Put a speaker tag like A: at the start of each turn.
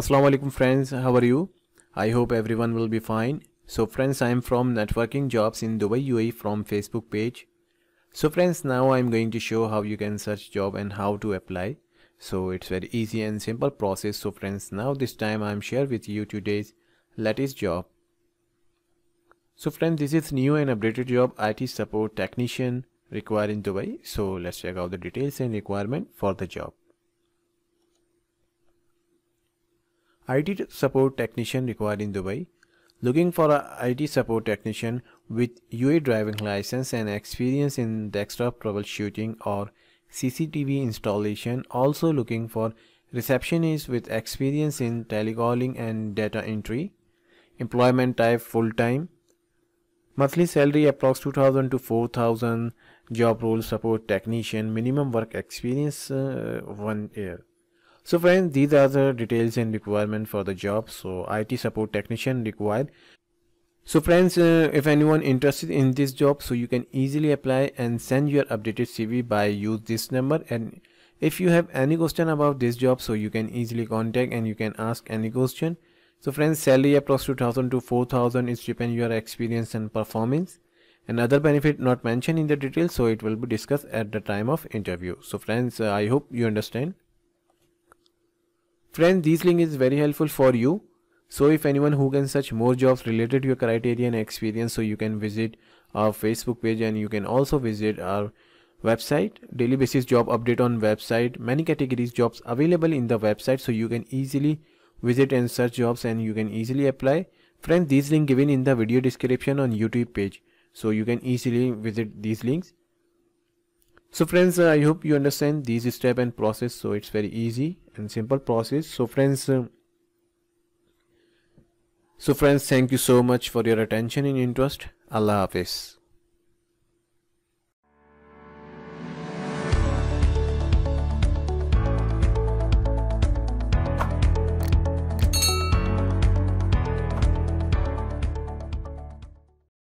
A: Assalamu alaikum friends, how are you? I hope everyone will be fine. So friends, I am from Networking Jobs in Dubai UAE from Facebook page. So friends, now I am going to show how you can search job and how to apply. So it's very easy and simple process. So friends, now this time I am share with you today's latest job. So friends, this is new and updated job IT support technician required in Dubai. So let's check out the details and requirement for the job. IT support technician required in Dubai. Looking for a IT support technician with UA driving license and experience in desktop troubleshooting or CCTV installation. Also looking for receptionist with experience in telecalling and data entry. Employment type full-time. Monthly salary approx 2000 to 4000. Job role support technician. Minimum work experience uh, one year. So friends, these are the details and requirement for the job. So IT support technician required. So friends, uh, if anyone interested in this job, so you can easily apply and send your updated CV by use this number. And if you have any question about this job, so you can easily contact and you can ask any question. So friends, salary approx 2000 to 4000 is depend your experience and performance. Another benefit not mentioned in the details, so it will be discussed at the time of interview. So friends, uh, I hope you understand. Friends, this link is very helpful for you. So if anyone who can search more jobs related to your criteria and experience, so you can visit our Facebook page and you can also visit our website daily basis job update on website many categories jobs available in the website so you can easily visit and search jobs and you can easily apply friends these link given in the video description on youtube page so you can easily visit these links so friends uh, i hope you understand these step and process so it's very easy and simple process so friends uh, so friends thank you so much for your attention and interest allah hafiz